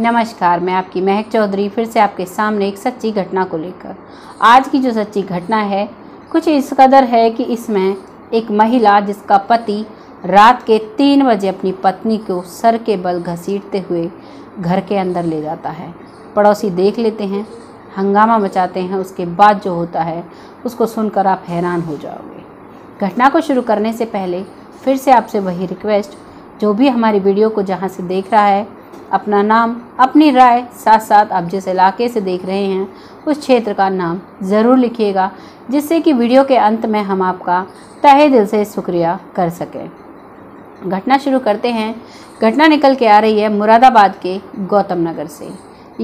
नमस्कार मैं आपकी महक चौधरी फिर से आपके सामने एक सच्ची घटना को लेकर आज की जो सच्ची घटना है कुछ इस कदर है कि इसमें एक महिला जिसका पति रात के तीन बजे अपनी पत्नी को सर के बल घसीटते हुए घर के अंदर ले जाता है पड़ोसी देख लेते हैं हंगामा मचाते हैं उसके बाद जो होता है उसको सुनकर आप हैरान हो जाओगे घटना को शुरू करने से पहले फिर से आपसे वही रिक्वेस्ट जो भी हमारी वीडियो को जहाँ से देख रहा है अपना नाम अपनी राय साथ साथ आप जिस इलाके से देख रहे हैं उस क्षेत्र का नाम ज़रूर लिखिएगा जिससे कि वीडियो के अंत में हम आपका तहे दिल से शुक्रिया कर सकें घटना शुरू करते हैं घटना निकल के आ रही है मुरादाबाद के गौतम नगर से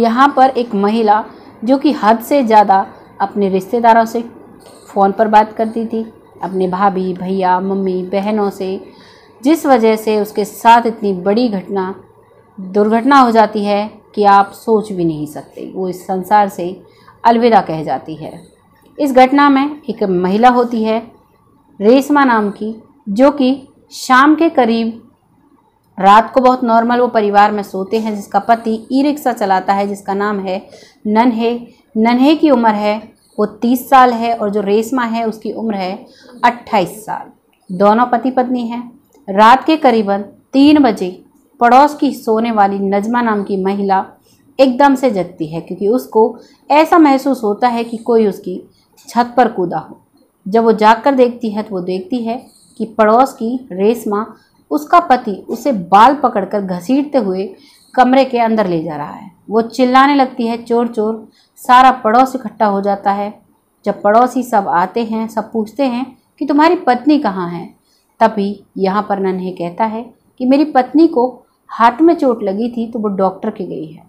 यहाँ पर एक महिला जो कि हद से ज़्यादा अपने रिश्तेदारों से फ़ोन पर बात करती थी अपने भाभी भैया मम्मी बहनों से जिस वजह से उसके साथ इतनी बड़ी घटना दुर्घटना हो जाती है कि आप सोच भी नहीं सकते वो इस संसार से अलविदा कह जाती है इस घटना में एक महिला होती है रेशमा नाम की जो कि शाम के करीब रात को बहुत नॉर्मल वो परिवार में सोते हैं जिसका पति ई रिक्शा चलाता है जिसका नाम है नन्हे नन्हे की उम्र है वो तीस साल है और जो रेशमा है उसकी उम्र है अट्ठाईस साल दोनों पति पत्नी हैं रात के करीबन तीन बजे पड़ोस की सोने वाली नजमा नाम की महिला एकदम से जगती है क्योंकि उसको ऐसा महसूस होता है कि कोई उसकी छत पर कूदा हो जब वो जाकर देखती है तो वो देखती है कि पड़ोस की रेशमा उसका पति उसे बाल पकड़कर घसीटते हुए कमरे के अंदर ले जा रहा है वो चिल्लाने लगती है चोर चोर सारा पड़ोस इकट्ठा हो जाता है जब पड़ोसी सब आते हैं सब पूछते हैं कि तुम्हारी पत्नी कहाँ है तभी यहाँ पर नन्हे कहता है कि मेरी पत्नी को हाथ में चोट लगी थी तो वो डॉक्टर के गई है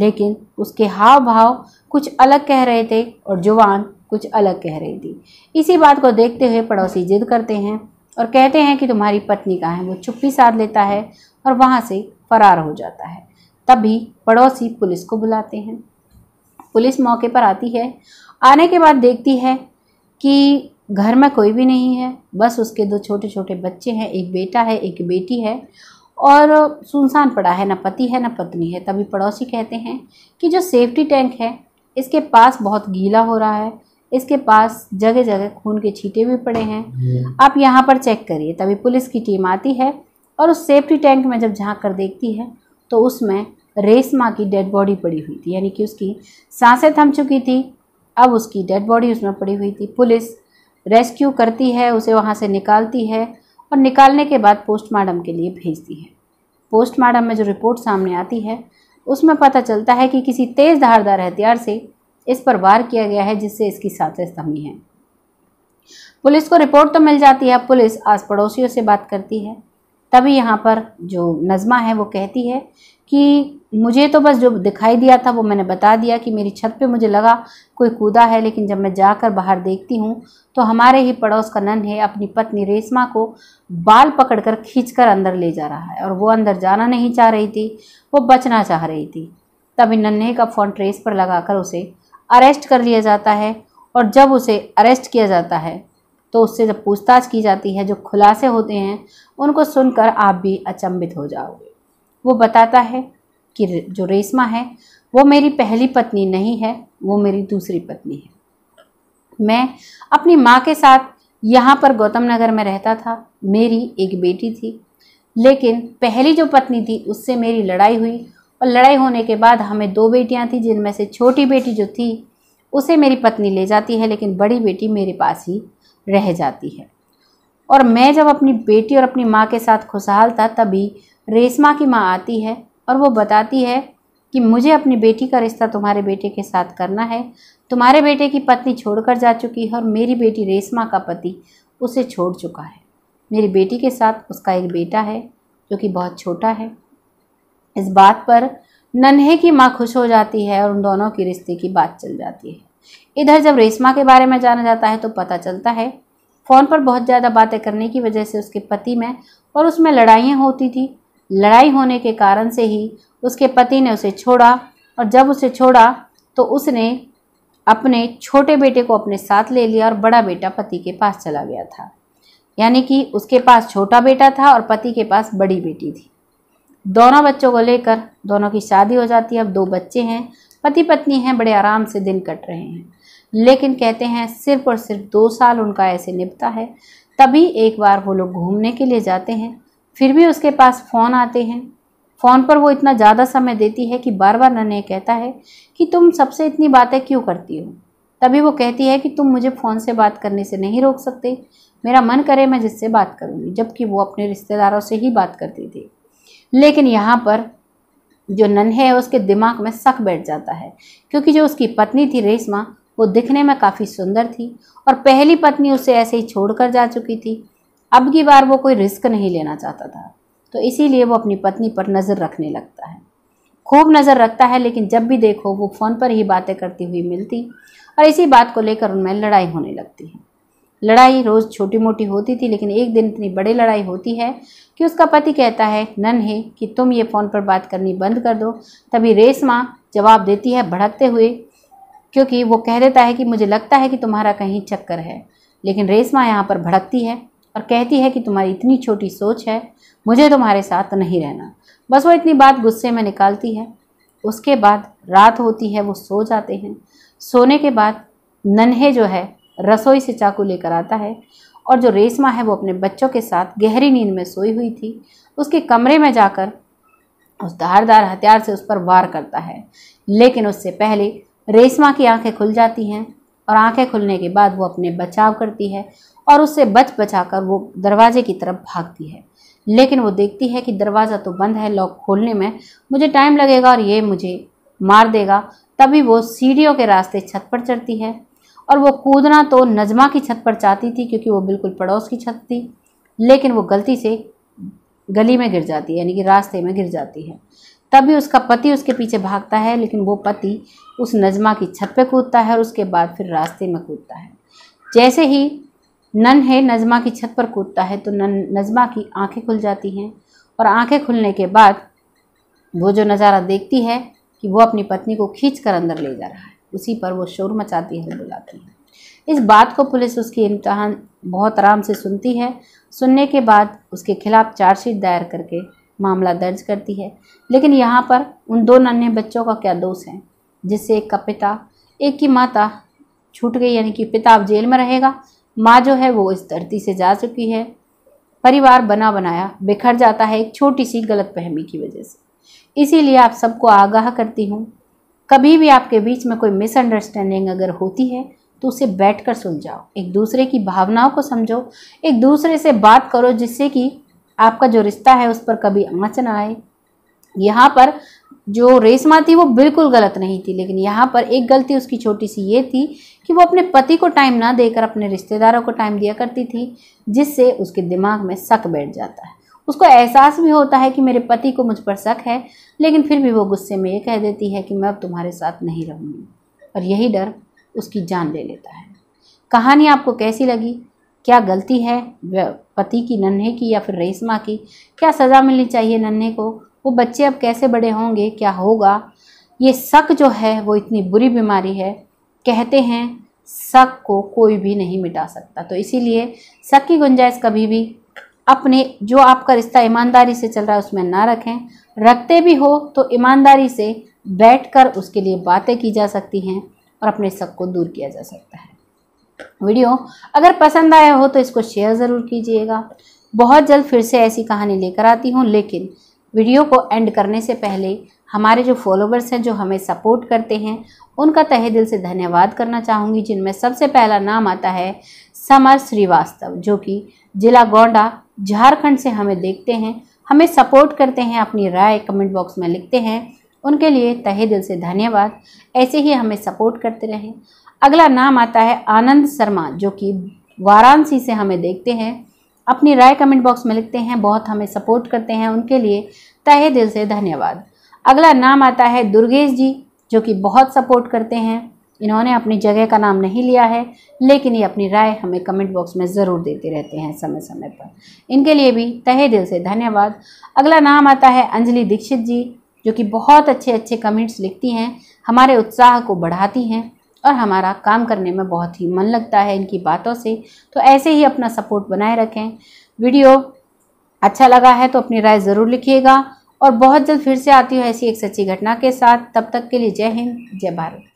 लेकिन उसके हाव भाव कुछ अलग कह रहे थे और जवान कुछ अलग कह रही थी इसी बात को देखते हुए पड़ोसी जिद करते हैं और कहते हैं कि तुम्हारी पत्नी का है वो चुप्पी साध लेता है और वहाँ से फरार हो जाता है तभी पड़ोसी पुलिस को बुलाते हैं पुलिस मौके पर आती है आने के बाद देखती है कि घर में कोई भी नहीं है बस उसके दो छोटे छोटे बच्चे हैं एक बेटा है एक बेटी है और सुनसान पड़ा है ना पति है ना पत्नी है तभी पड़ोसी कहते हैं कि जो सेफ्टी टैंक है इसके पास बहुत गीला हो रहा है इसके पास जगह जगह खून के छींटे भी पड़े हैं हम्म। आप यहाँ पर चेक करिए तभी पुलिस की टीम आती है और उस सेफ्टी टैंक में जब झांक कर देखती है तो उसमें रेशमा की डेड बॉडी पड़ी हुई थी यानी कि उसकी सांसें थम चुकी थी अब उसकी डेड बॉडी उसमें पड़ी हुई थी पुलिस रेस्क्यू करती है उसे वहाँ से निकालती है और निकालने के बाद पोस्टमार्टम के लिए भेजती है पोस्टमार्टम में जो रिपोर्ट सामने आती है उसमें पता चलता है कि किसी तेज़ धारदार हथियार से इस पर वार किया गया है जिससे इसकी सातस्तमी है पुलिस को रिपोर्ट तो मिल जाती है पुलिस आस पड़ोसियों से बात करती है तभी यहाँ पर जो नज़मा है वो कहती है कि मुझे तो बस जो दिखाई दिया था वो मैंने बता दिया कि मेरी छत पे मुझे लगा कोई कूदा है लेकिन जब मैं जाकर बाहर देखती हूँ तो हमारे ही पड़ोस का नन्हे अपनी पत्नी रेशमा को बाल पकड़कर खींचकर अंदर ले जा रहा है और वो अंदर जाना नहीं चाह रही थी वो बचना चाह रही थी तभी नन्हे का फ़ोन ट्रेस पर लगाकर उसे अरेस्ट कर लिया जाता है और जब उसे अरेस्ट किया जाता है तो उससे जब पूछताछ की जाती है जो खुलासे होते हैं उनको सुनकर आप भी अचंभित हो जाओगे वो बताता है कि जो रेशमा है वो मेरी पहली पत्नी नहीं है वो मेरी दूसरी पत्नी है मैं अपनी माँ के साथ यहाँ पर गौतम नगर में रहता था मेरी एक बेटी थी लेकिन पहली जो पत्नी थी उससे मेरी लड़ाई हुई और लड़ाई होने के बाद हमें दो बेटियाँ थी जिनमें से छोटी बेटी जो थी उसे मेरी पत्नी ले जाती है लेकिन बड़ी बेटी मेरे पास ही रह जाती है और मैं जब अपनी बेटी और अपनी माँ के साथ खुशहाल था तभी रेशमा की माँ आती है और वो बताती है कि मुझे अपनी बेटी का रिश्ता तुम्हारे बेटे के साथ करना है तुम्हारे बेटे की पत्नी छोड़कर जा चुकी है और मेरी बेटी रेशमा का पति उसे छोड़ चुका है मेरी बेटी के साथ उसका एक बेटा है जो कि बहुत छोटा है इस बात पर नन्हे की माँ खुश हो जाती है और उन दोनों की रिश्ते की बात चल जाती है इधर जब रेशमा के बारे में जाना जाता है तो पता चलता है फ़ोन पर बहुत ज़्यादा बातें करने की वजह से उसके पति में और उसमें लड़ाइयाँ होती थी लड़ाई होने के कारण से ही उसके पति ने उसे छोड़ा और जब उसे छोड़ा तो उसने अपने छोटे बेटे को अपने साथ ले लिया और बड़ा बेटा पति के पास चला गया था यानी कि उसके पास छोटा बेटा था और पति के पास बड़ी बेटी थी दोनों बच्चों को लेकर दोनों की शादी हो जाती है अब दो बच्चे हैं पति पत्नी हैं बड़े आराम से दिन कट रहे हैं लेकिन कहते हैं सिर्फ और सिर्फ दो साल उनका ऐसे निपता है तभी एक बार वो लोग घूमने के लिए जाते हैं फिर भी उसके पास फ़ोन आते हैं फ़ोन पर वो इतना ज़्यादा समय देती है कि बार बार नन्हे कहता है कि तुम सबसे इतनी बातें क्यों करती हो तभी वो कहती है कि तुम मुझे फ़ोन से बात करने से नहीं रोक सकते मेरा मन करे मैं जिससे बात करूँगी जबकि वो अपने रिश्तेदारों से ही बात करती थी लेकिन यहाँ पर जो नन्हे है उसके दिमाग में सख बैठ जाता है क्योंकि जो उसकी पत्नी थी रेशमा वो दिखने में काफ़ी सुंदर थी और पहली पत्नी उसे ऐसे ही छोड़कर जा चुकी थी अब की बार वो कोई रिस्क नहीं लेना चाहता था तो इसीलिए वो अपनी पत्नी पर नज़र रखने लगता है खूब नज़र रखता है लेकिन जब भी देखो वो फ़ोन पर ही बातें करती हुई मिलती और इसी बात को लेकर उनमें लड़ाई होने लगती है लड़ाई रोज़ छोटी मोटी होती थी लेकिन एक दिन इतनी बड़ी लड़ाई होती है कि उसका पति कहता है नन्हे कि तुम ये फ़ोन पर बात करनी बंद कर दो तभी रेशमा जवाब देती है भड़कते हुए क्योंकि वो कह देता है कि मुझे लगता है कि तुम्हारा कहीं चक्कर है लेकिन रेशमा यहाँ पर भड़कती है और कहती है कि तुम्हारी इतनी छोटी सोच है मुझे तुम्हारे साथ नहीं रहना बस वो इतनी बात गुस्से में निकालती है उसके बाद रात होती है वो सो जाते हैं सोने के बाद नन्हे जो है रसोई से चाकू लेकर आता है और जो रेशमा है वो अपने बच्चों के साथ गहरी नींद में सोई हुई थी उसके कमरे में जाकर उस धारदार हथियार से उस पर वार करता है लेकिन उससे पहले रेशमा की आंखें खुल जाती हैं और आंखें खुलने के बाद वो अपने बचाव करती है और उससे बच बचा कर वो दरवाजे की तरफ भागती है लेकिन वो देखती है कि दरवाज़ा तो बंद है लॉक खोलने में मुझे टाइम लगेगा और ये मुझे मार देगा तभी वो सीढ़ियों के रास्ते छत पर चढ़ती है और वो कूदना तो नजमा की छत पर चाहती थी क्योंकि वो बिल्कुल पड़ोस की छत थी लेकिन वो गलती से गली में गिर जाती है यानी कि रास्ते में गिर जाती है तभी उसका पति उसके पीछे भागता है लेकिन वो पति उस नजमा की छत पे कूदता है और उसके बाद फिर रास्ते में कूदता है जैसे ही नन है नजमा की छत पर कूदता है तो नन नजमा की आंखें खुल जाती हैं और आंखें खुलने के बाद वो जो नज़ारा देखती है कि वो अपनी पत्नी को खींच कर अंदर ले जा रहा है उसी पर वो शोर मचाती है बुलाती है इस बात को पुलिस उसकी इम्तहान बहुत आराम से सुनती है सुनने के बाद उसके खिलाफ चार्जशीट दायर करके मामला दर्ज करती है लेकिन यहाँ पर उन दो नन्हे बच्चों का क्या दोष है जिससे एक का पिता एक की माता छूट गई यानी कि पिता अब जेल में रहेगा माँ जो है वो इस धरती से जा चुकी है परिवार बना बनाया बिखर जाता है एक छोटी सी गलत फहमी की वजह से इसीलिए आप सबको आगाह करती हूँ कभी भी आपके बीच में कोई मिसअंडरस्टैंडिंग अगर होती है तो उसे बैठ कर सुलझाओ एक दूसरे की भावनाओं को समझो एक दूसरे से बात करो जिससे कि आपका जो रिश्ता है उस पर कभी आँच ना आए यहाँ पर जो रेशमा थी वो बिल्कुल गलत नहीं थी लेकिन यहाँ पर एक गलती उसकी छोटी सी ये थी कि वो अपने पति को टाइम ना देकर अपने रिश्तेदारों को टाइम दिया करती थी जिससे उसके दिमाग में शक बैठ जाता है उसको एहसास भी होता है कि मेरे पति को मुझ पर शक है लेकिन फिर भी वो गुस्से में ये कह देती है कि मैं अब तुम्हारे साथ नहीं रहूँगी और यही डर उसकी जान ले लेता है कहानी आपको कैसी लगी क्या गलती है पति की नन्हे की या फिर रईसमा की क्या सज़ा मिलनी चाहिए नन्हे को वो बच्चे अब कैसे बड़े होंगे क्या होगा ये शक जो है वो इतनी बुरी बीमारी है कहते हैं शक को कोई भी नहीं मिटा सकता तो इसीलिए शक की गुंजाइश कभी भी अपने जो आपका रिश्ता ईमानदारी से चल रहा है उसमें ना रखें रखते भी हो तो ईमानदारी से बैठकर उसके लिए बातें की जा सकती हैं और अपने शक को दूर किया जा सकता है वीडियो अगर पसंद आया हो तो इसको शेयर ज़रूर कीजिएगा बहुत जल्द फिर से ऐसी कहानी लेकर आती हूँ लेकिन वीडियो को एंड करने से पहले हमारे जो फॉलोवर्स हैं जो हमें सपोर्ट करते हैं उनका तहे दिल से धन्यवाद करना चाहूँगी जिनमें सबसे पहला नाम आता है समर श्रीवास्तव जो कि जिला गोंडा झारखंड से हमें देखते हैं हमें सपोर्ट करते हैं अपनी राय कमेंट बॉक्स में लिखते हैं उनके लिए तहे दिल से धन्यवाद ऐसे ही हमें सपोर्ट करते रहें अगला नाम आता है आनंद शर्मा जो कि वाराणसी से हमें देखते हैं अपनी राय कमेंट बॉक्स में लिखते हैं बहुत हमें सपोर्ट करते हैं उनके लिए तहे दिल से धन्यवाद अगला नाम आता है दुर्गेश जी जो कि बहुत सपोर्ट करते हैं इन्होंने अपनी जगह का नाम नहीं लिया है लेकिन ये अपनी राय हमें कमेंट बॉक्स में ज़रूर देते रहते हैं समय समय पर इनके लिए भी तहे दिल से धन्यवाद अगला नाम आता है अंजलि दीक्षित जी जो कि बहुत अच्छे अच्छे कमेंट्स लिखती हैं हमारे उत्साह को बढ़ाती हैं और हमारा काम करने में बहुत ही मन लगता है इनकी बातों से तो ऐसे ही अपना सपोर्ट बनाए रखें वीडियो अच्छा लगा है तो अपनी राय ज़रूर लिखिएगा और बहुत जल्द फिर से आती हूँ ऐसी एक सच्ची घटना के साथ तब तक के लिए जय हिंद जय भारत